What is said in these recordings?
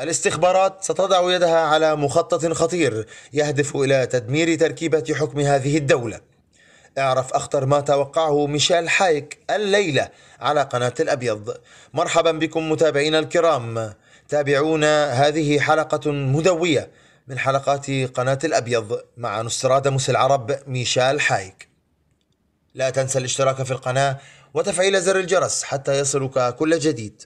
الاستخبارات ستضع يدها على مخطط خطير يهدف الى تدمير تركيبه حكم هذه الدوله. اعرف اخطر ما توقعه ميشيل حايك الليله على قناه الابيض. مرحبا بكم متابعينا الكرام. تابعونا هذه حلقه مدويه من حلقات قناه الابيض مع نستراداموس العرب ميشيل حايك. لا تنسى الاشتراك في القناه وتفعيل زر الجرس حتى يصلك كل جديد.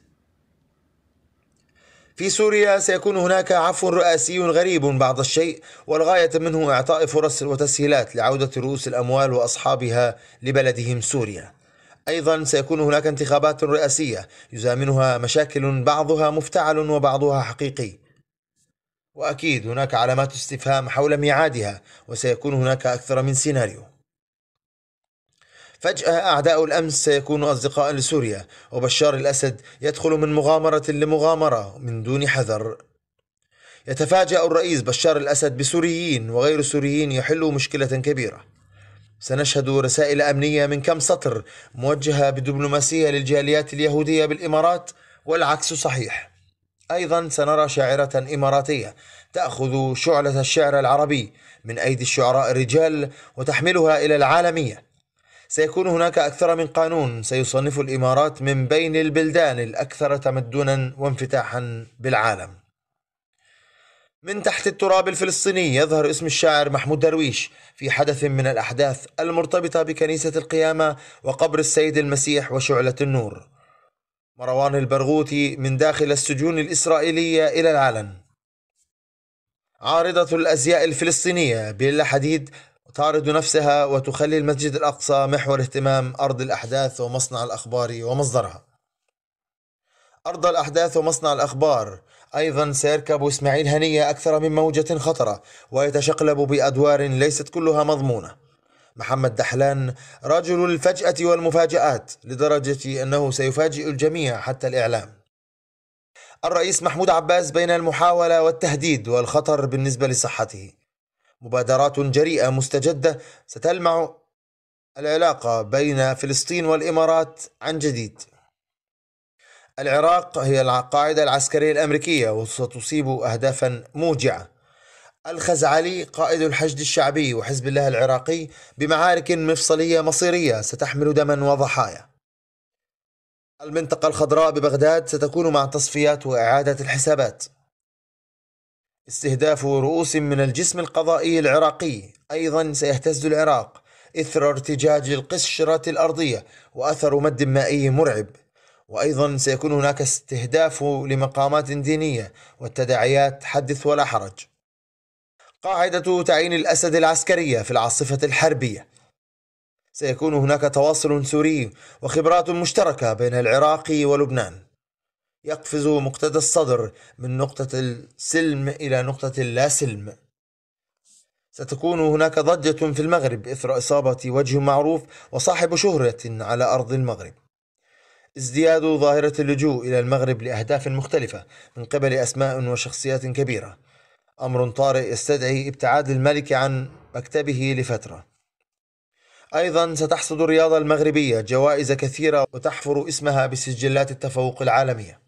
في سوريا سيكون هناك عفو رئاسي غريب بعض الشيء والغاية منه إعطاء فرص وتسهيلات لعودة رؤوس الأموال وأصحابها لبلدهم سوريا أيضا سيكون هناك انتخابات رئاسية يزامنها مشاكل بعضها مفتعل وبعضها حقيقي وأكيد هناك علامات استفهام حول ميعادها وسيكون هناك أكثر من سيناريو فجأة أعداء الأمس سيكونوا أصدقاء لسوريا وبشار الأسد يدخل من مغامرة لمغامرة من دون حذر يتفاجأ الرئيس بشار الأسد بسوريين وغير سوريين يحلوا مشكلة كبيرة سنشهد رسائل أمنية من كم سطر موجهة بدبلوماسية للجاليات اليهودية بالإمارات والعكس صحيح أيضا سنرى شاعرة إماراتية تأخذ شعلة الشعر العربي من أيدي الشعراء الرجال وتحملها إلى العالمية سيكون هناك أكثر من قانون سيصنف الإمارات من بين البلدان الأكثر تمدنا وانفتاحا بالعالم من تحت التراب الفلسطيني يظهر اسم الشاعر محمود درويش في حدث من الأحداث المرتبطة بكنيسة القيامة وقبر السيد المسيح وشعلة النور مروان البرغوثي من داخل السجون الإسرائيلية إلى العلن عارضة الأزياء الفلسطينية بيلا حديد تعرض نفسها وتخلي المسجد الأقصى محور اهتمام أرض الأحداث ومصنع الأخبار ومصدرها أرض الأحداث ومصنع الأخبار أيضا سيركب إسماعيل هنية أكثر من موجة خطرة ويتشقلب بأدوار ليست كلها مضمونة محمد دحلان رجل الفجأة والمفاجآت لدرجة أنه سيفاجئ الجميع حتى الإعلام الرئيس محمود عباس بين المحاولة والتهديد والخطر بالنسبة لصحته مبادرات جريئة مستجدة ستلمع العلاقة بين فلسطين والإمارات عن جديد العراق هي القاعدة العسكرية الأمريكية وستصيب أهدافا موجعة الخزعلي قائد الحشد الشعبي وحزب الله العراقي بمعارك مفصلية مصيرية ستحمل دما وضحايا المنطقة الخضراء ببغداد ستكون مع تصفيات وإعادة الحسابات استهداف رؤوس من الجسم القضائي العراقي أيضا سيهتز العراق إثر ارتجاج القشرة الأرضية وأثر مد مائي مرعب وأيضا سيكون هناك استهداف لمقامات دينية والتداعيات حدث ولا حرج قاعدة تعيين الأسد العسكرية في العاصفة الحربية سيكون هناك تواصل سوري وخبرات مشتركة بين العراق ولبنان يقفز مقتدى الصدر من نقطة السلم إلى نقطة اللاسلم ستكون هناك ضجة في المغرب إثر إصابة وجه معروف وصاحب شهرة على أرض المغرب ازدياد ظاهرة اللجوء إلى المغرب لأهداف مختلفة من قبل أسماء وشخصيات كبيرة أمر طارئ يستدعي ابتعاد الملك عن مكتبه لفترة أيضا ستحصد الرياضة المغربية جوائز كثيرة وتحفر اسمها بسجلات التفوق العالمية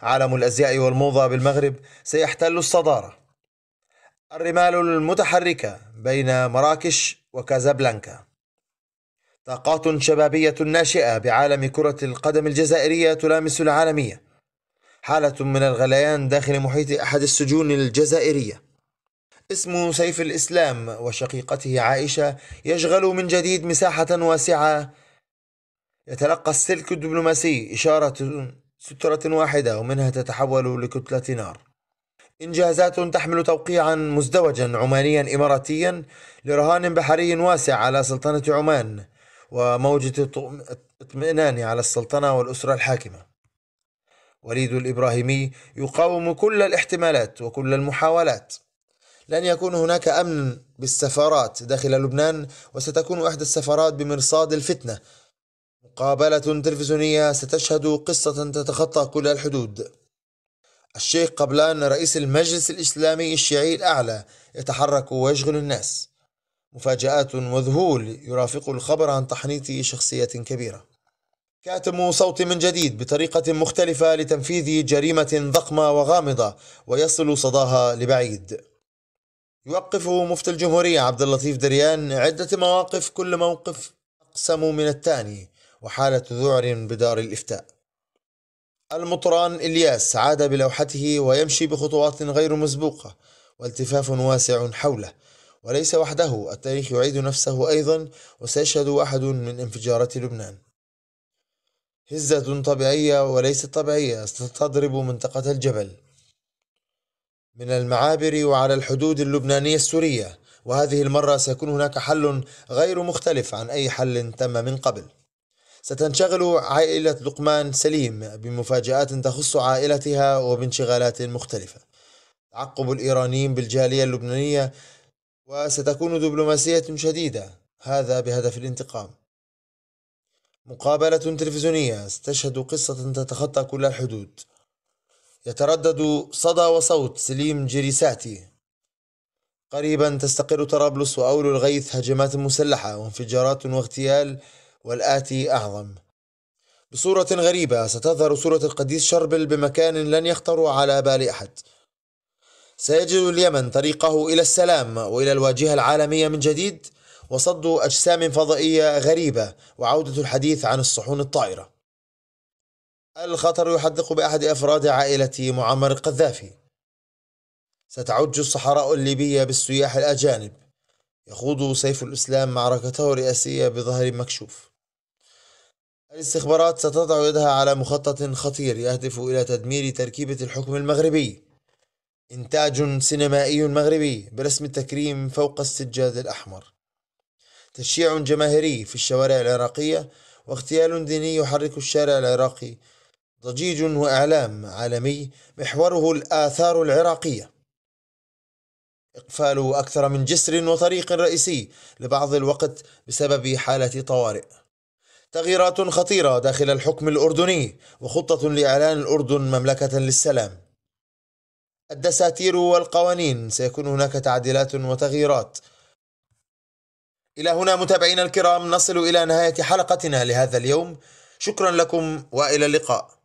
عالم الازياء والموضه بالمغرب سيحتل الصداره الرمال المتحركه بين مراكش وكازابلانكا طاقات شبابيه ناشئه بعالم كره القدم الجزائريه تلامس العالميه حاله من الغليان داخل محيط احد السجون الجزائريه اسم سيف الاسلام وشقيقته عائشه يشغل من جديد مساحه واسعه يتلقى السلك الدبلوماسي اشاره سترة واحدة ومنها تتحول لكتلة نار إنجازات تحمل توقيعا مزدوجا عمانيا إماراتيا لرهان بحري واسع على سلطنة عمان وموجة اطمئنان على السلطنة والأسرة الحاكمة وليد الإبراهيمي يقاوم كل الاحتمالات وكل المحاولات لن يكون هناك أمن بالسفارات داخل لبنان وستكون إحدى السفارات بمرصاد الفتنة مقابلة تلفزيونية ستشهد قصة تتخطى كل الحدود الشيخ قبلان رئيس المجلس الإسلامي الشيعي الأعلى يتحرك ويشغل الناس مفاجآت وذهول يرافق الخبر عن تحنيط شخصية كبيرة كاتم صوت من جديد بطريقة مختلفة لتنفيذ جريمة ضخمة وغامضة ويصل صداها لبعيد يوقف مفتي الجمهورية عبد اللطيف دريان عدة مواقف كل موقف أقسم من الثاني وحالة ذعر بدار الإفتاء المطران إلياس عاد بلوحته ويمشي بخطوات غير مسبوقة والتفاف واسع حوله وليس وحده التاريخ يعيد نفسه أيضا وسيشهد أحد من انفجارات لبنان هزة طبيعية وليست طبيعية ستضرب منطقة الجبل من المعابر وعلى الحدود اللبنانية السورية وهذه المرة سيكون هناك حل غير مختلف عن أي حل تم من قبل ستنشغل عائلة لقمان سليم بمفاجآت تخص عائلتها وبانشغالات مختلفة تعقب الإيرانيين بالجالية اللبنانية وستكون دبلوماسية شديدة هذا بهدف الانتقام مقابلة تلفزيونية ستشهد قصة تتخطى كل الحدود يتردد صدى وصوت سليم جريساتي قريبا تستقر طرابلس وأول الغيث هجمات مسلحة وانفجارات واغتيال والآتي أعظم بصورة غريبة ستظهر صورة القديس شربل بمكان لن يخطر على بال أحد سيجد اليمن طريقه إلى السلام وإلى الواجهة العالمية من جديد وصد أجسام فضائية غريبة وعودة الحديث عن الصحون الطائرة الخطر يحدق بأحد أفراد عائلة معمر القذافي ستعج الصحراء الليبية بالسياح الأجانب يخوض سيف الإسلام معركته الرئاسية بظهر مكشوف الاستخبارات ستضع يدها على مخطط خطير يهدف إلى تدمير تركيبة الحكم المغربي إنتاج سينمائي مغربي برسم التكريم فوق السجاد الأحمر تشييع جماهيري في الشوارع العراقية واغتيال ديني يحرك الشارع العراقي ضجيج وإعلام عالمي محوره الآثار العراقية إقفال أكثر من جسر وطريق رئيسي لبعض الوقت بسبب حالة طوارئ تغييرات خطيرة داخل الحكم الأردني وخطة لإعلان الأردن مملكة للسلام الدساتير والقوانين سيكون هناك تعديلات وتغييرات إلى هنا متابعينا الكرام نصل إلى نهاية حلقتنا لهذا اليوم شكرا لكم وإلى اللقاء